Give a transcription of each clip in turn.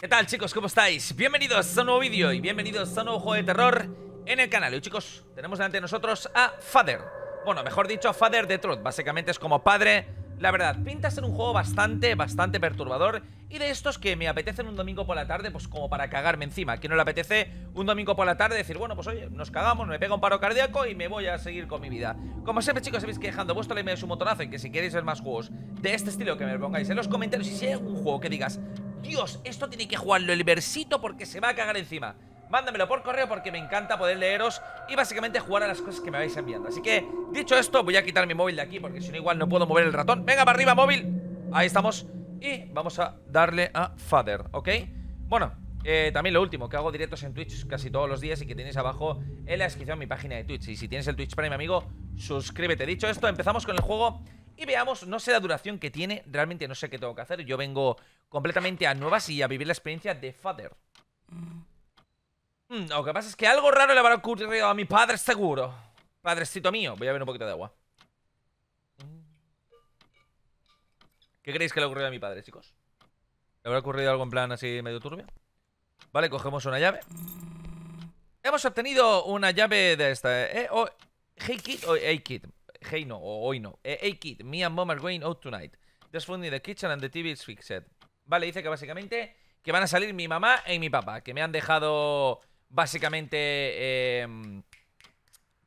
¿Qué tal chicos? ¿Cómo estáis? Bienvenidos a un nuevo vídeo y bienvenidos a un nuevo juego de terror en el canal. Y chicos, tenemos delante nosotros a Father. Bueno, mejor dicho, Father de Truth. Básicamente es como padre la verdad, pinta ser un juego bastante, bastante perturbador y de estos que me apetecen un domingo por la tarde, pues como para cagarme encima. Que no le apetece un domingo por la tarde decir, bueno, pues oye, nos cagamos, me pega un paro cardíaco y me voy a seguir con mi vida. Como siempre, chicos, sabéis que dejando vuestro like su un motorazo y que si queréis ver más juegos de este estilo que me pongáis en los comentarios y si hay un juego que digas, Dios, esto tiene que jugarlo el versito porque se va a cagar encima mándamelo por correo porque me encanta poder leeros y básicamente jugar a las cosas que me vais enviando. Así que, dicho esto, voy a quitar mi móvil de aquí porque si no igual no puedo mover el ratón. Venga, para arriba, móvil. Ahí estamos. Y vamos a darle a Father, ¿ok? Bueno, eh, también lo último, que hago directos en Twitch casi todos los días y que tenéis abajo en la descripción mi página de Twitch. Y si tienes el Twitch Prime, amigo, suscríbete. Dicho esto, empezamos con el juego y veamos, no sé la duración que tiene, realmente no sé qué tengo que hacer. Yo vengo completamente a nuevas y a vivir la experiencia de Father. Mm. Mm, lo que pasa es que algo raro le habrá ocurrido a mi padre, seguro. Padrecito mío. Voy a ver un poquito de agua. ¿Qué creéis que le ha ocurrido a mi padre, chicos? ¿Le habrá ocurrido algo en plan así medio turbio? Vale, cogemos una llave. Hemos obtenido una llave de esta. Eh, eh oh, hey kid, oh, hey kid. Hey no, hoy no. Eh, hey kid, me and mom are going out tonight. Just found the kitchen and the TV is fixed. Vale, dice que básicamente que van a salir mi mamá y mi papá, que me han dejado básicamente em,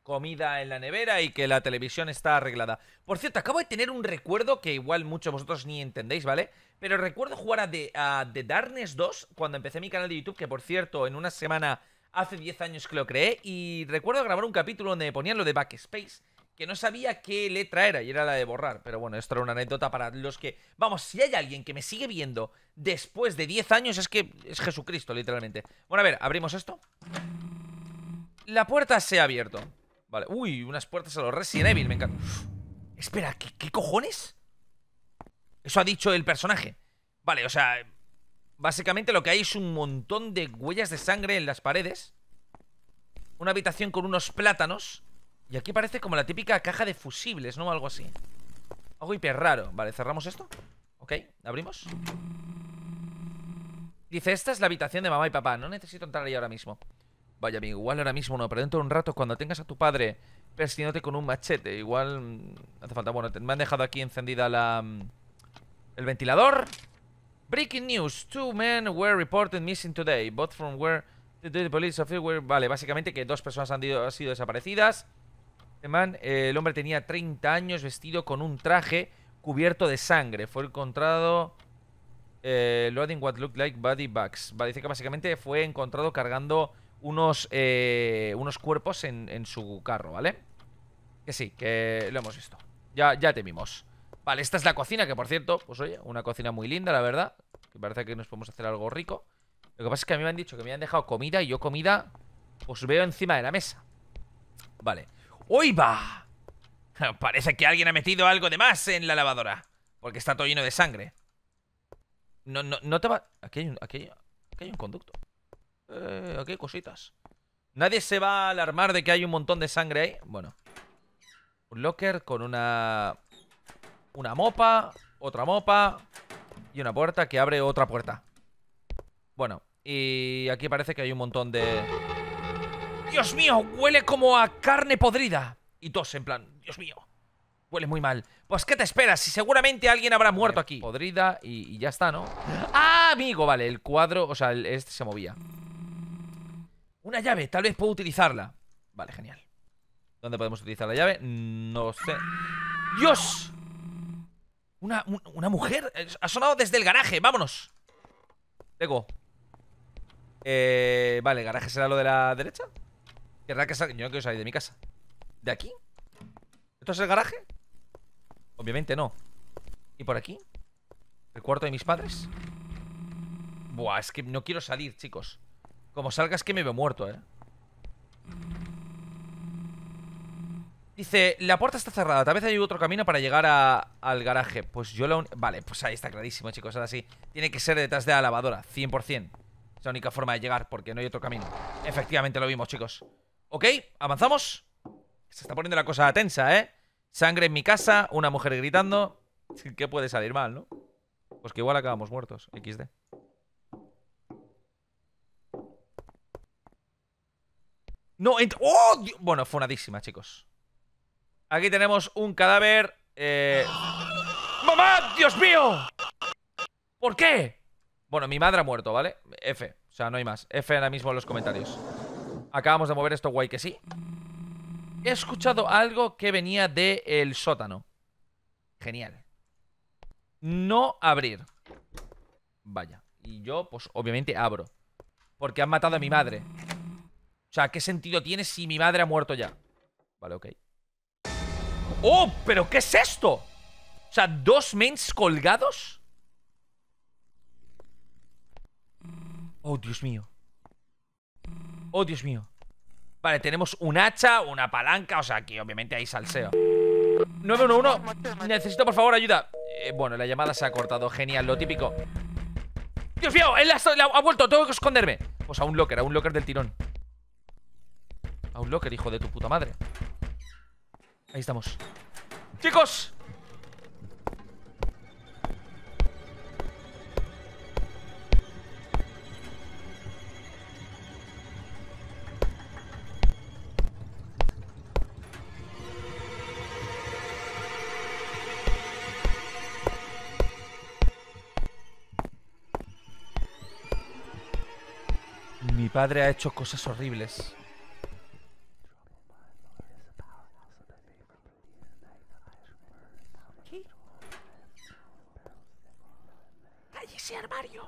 comida en la nevera y que la televisión está arreglada. Por cierto, acabo de tener un recuerdo que igual muchos vosotros ni entendéis, ¿vale? Pero recuerdo jugar a The, The Darkness 2 cuando empecé mi canal de YouTube, que por cierto, en una semana hace 10 años que lo creé, y recuerdo grabar un capítulo donde me ponían lo de Backspace que no sabía qué letra era y era la de borrar. Pero bueno, esto era una anécdota para los que... Vamos, si hay alguien que me sigue viendo después de 10 años es que es Jesucristo, literalmente. Bueno, a ver, abrimos esto. La puerta se ha abierto. Vale, uy, unas puertas a los Resident Evil, me encanta. Espera, ¿qué, ¿qué cojones? Eso ha dicho el personaje. Vale, o sea, básicamente lo que hay es un montón de huellas de sangre en las paredes. Una habitación con unos plátanos y aquí parece como la típica caja de fusibles, ¿no? Algo así Algo hiper raro Vale, cerramos esto Ok, abrimos Dice, esta es la habitación de mamá y papá No necesito entrar ahí ahora mismo Vaya, amigo, igual ahora mismo no Pero dentro de un rato, cuando tengas a tu padre Persiguiéndote con un machete Igual mm, hace falta Bueno, me han dejado aquí encendida la... Mm, el ventilador Breaking news Two men were reported missing today Both from where... The police officer Vale, básicamente que dos personas han sido desaparecidas el hombre tenía 30 años, vestido con un traje cubierto de sangre. Fue encontrado... Eh, loading what looked like body bags. Vale, dice que básicamente fue encontrado cargando unos, eh, unos cuerpos en, su carro, ¿vale? Que sí, que lo hemos visto. Ya, ya Vale, esta es la cocina, que por cierto, pues oye, una cocina muy linda, la verdad. Que parece que nos podemos hacer algo rico. Lo que pasa es que a mí me han dicho que me han dejado comida y yo comida, pues veo encima de la mesa. Vale. ¡Uy, va! Parece que alguien ha metido algo de más en la lavadora. Porque está todo lleno de sangre. No, no, no te va... Aquí hay un, aquí hay, un conducto. Eh, aquí hay cositas. Nadie se va a alarmar de que hay un montón de sangre ahí. Bueno. Un locker con una... Una mopa, otra mopa y una puerta que abre otra puerta. Bueno, y aquí parece que hay un montón de... Dios mío, huele como a carne podrida. Y tos, en plan, Dios mío, huele muy mal. Pues ¿qué te esperas? Si seguramente alguien habrá muerto aquí. Podrida y, ya está, ¿no? ¡Ah, amigo! Vale, el cuadro, o sea, este se movía. Una llave, tal vez puedo utilizarla. Vale, genial. ¿Dónde podemos utilizar la llave? No sé. ¡Dios! Una, mujer eh, ha sonado desde el garaje, vámonos. Lego. Eh, vale, garaje será lo de la derecha? que Yo no quiero salir de mi casa. ¿De aquí? ¿Esto es el garaje? Obviamente no. ¿Y por aquí? ¿El cuarto de mis padres? Buah, es que no quiero salir, chicos. Como salga es que me veo muerto, eh. Dice, la puerta está cerrada, tal vez hay otro camino para llegar al garaje Pues yo la... Vale, pues ahí está clarísimo, chicos, ahora sí Tiene que ser detrás de la lavadora, 100% Es la única forma de llegar, porque no hay otro camino Efectivamente lo vimos, chicos Ok, avanzamos. Se está poniendo la cosa tensa, ¿eh? Sangre en mi casa, una mujer gritando. ¿Qué puede salir mal, no? Pues que igual acabamos muertos. XD. No, ¡Oh! Bueno, fonadísima, chicos. Aquí tenemos un cadáver. Eh, ¡Mamá! ¡Dios mío! ¿Por qué? Bueno, mi madre ha muerto, ¿vale? F. O sea, no hay más. F ahora mismo en los comentarios. Acabamos de mover esto guay que sí. He escuchado algo que venía del sótano. Genial. No abrir. Vaya. Y yo, pues, obviamente abro. Porque han matado a mi madre. O sea, ¿qué sentido tiene si mi madre ha muerto ya? Vale, ok. ¡Oh! ¿Pero qué es esto? O sea, ¿dos mains colgados? Oh, Dios mío. Oh, Dios mío. Vale, tenemos un hacha, una palanca. O sea, aquí obviamente hay salseo. 911, necesito por favor ayuda. Eh, bueno, la llamada se ha cortado. Genial, lo típico. ¡Dios mío! Él ha, ha vuelto, tengo que esconderme. Pues a un locker, a un locker del tirón. A un locker, hijo de tu puta madre. Ahí estamos. Chicos, padre ha hecho cosas horribles. ¡Cállese, armario!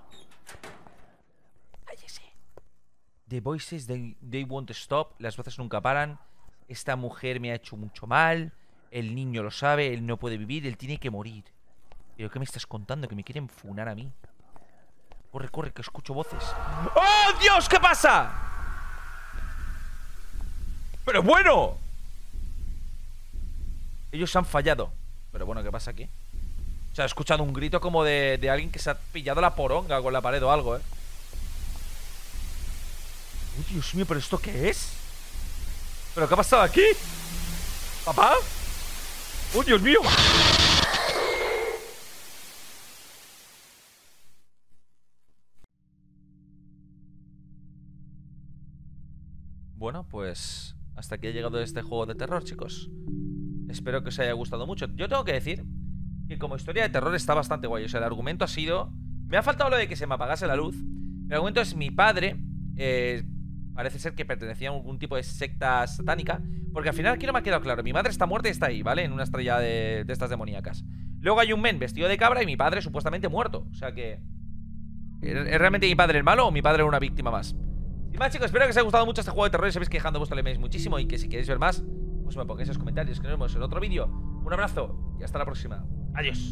¡Cállese! The voices, they, they won't stop. Las voces nunca paran. Esta mujer me ha hecho mucho mal. El niño lo sabe. Él no puede vivir. Él tiene que morir. ¿Pero qué me estás contando? Que me quieren funar a mí. Corre, corre, que escucho voces. ¡Oh, Dios! ¿Qué pasa? ¡Pero bueno! Ellos han fallado. Pero bueno, ¿qué pasa aquí? Se ha he escuchado un grito como de, de alguien que se ha pillado la poronga con la pared o algo, ¿eh? ¡Oh, Dios mío! ¿Pero esto qué es? ¿Pero qué ha pasado aquí? ¿Papá? ¡Oh, Dios mío! pues hasta aquí ha llegado este juego de terror, chicos. Espero que os haya gustado mucho. Yo tengo que decir que como historia de terror está bastante guay. O sea, el argumento ha sido... Me ha faltado lo de que se me apagase la luz. El argumento es mi padre... Eh, parece ser que pertenecía a algún tipo de secta satánica. Porque al final aquí no me ha quedado claro. Mi madre está muerta y está ahí, ¿vale? En una estrella de, de estas demoníacas. Luego hay un men vestido de cabra y mi padre supuestamente muerto. O sea que... ¿Es realmente mi padre el malo o mi padre una víctima más? más chicos, espero que os haya gustado mucho este juego de terror y sabéis que dejando lo like muchísimo y que si queréis ver más, pues me pongáis en los comentarios que nos vemos en otro vídeo. Un abrazo y hasta la próxima. Adiós.